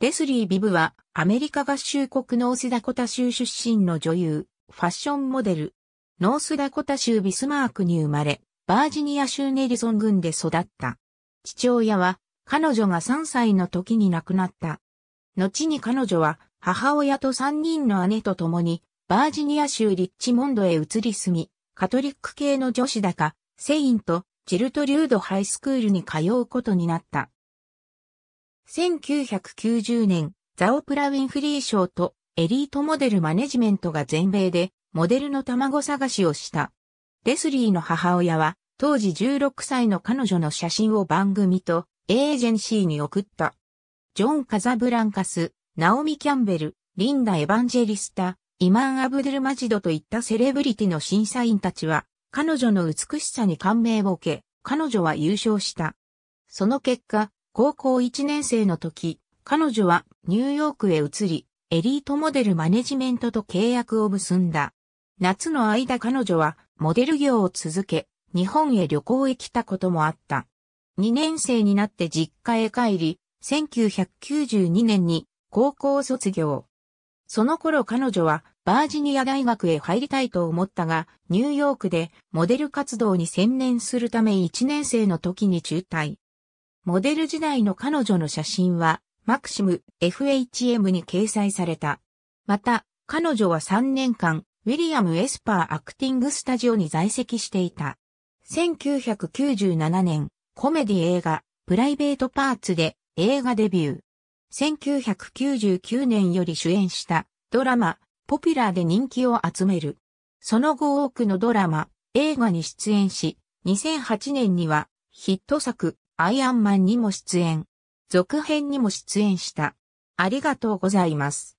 レスリー・ビブは、アメリカ合衆国ノースダコタ州出身の女優、ファッションモデル。ノースダコタ州ビスマークに生まれ、バージニア州ネリソン郡で育った。父親は、彼女が3歳の時に亡くなった。後に彼女は、母親と3人の姉と共に、バージニア州リッチモンドへ移り住み、カトリック系の女子だか、セインとジルトリュードハイスクールに通うことになった。1990年、ザオプラ・ウィンフリー賞とエリートモデルマネジメントが全米でモデルの卵探しをした。レスリーの母親は当時16歳の彼女の写真を番組とエージェンシーに送った。ジョン・カザブランカス、ナオミ・キャンベル、リンダ・エヴァンジェリスタ、イマン・アブデルマジドといったセレブリティの審査員たちは彼女の美しさに感銘を受け、彼女は優勝した。その結果、高校1年生の時、彼女はニューヨークへ移り、エリートモデルマネジメントと契約を結んだ。夏の間彼女はモデル業を続け、日本へ旅行へ来たこともあった。2年生になって実家へ帰り、1992年に高校卒業。その頃彼女はバージニア大学へ入りたいと思ったが、ニューヨークでモデル活動に専念するため1年生の時に中退。モデル時代の彼女の写真は、マクシム FHM に掲載された。また、彼女は3年間、ウィリアム・エスパーアクティングスタジオに在籍していた。1997年、コメディ映画、プライベートパーツで映画デビュー。1999年より主演したドラマ、ポピュラーで人気を集める。その後多くのドラマ、映画に出演し、2008年にはヒット作、アイアンマンにも出演。続編にも出演した。ありがとうございます。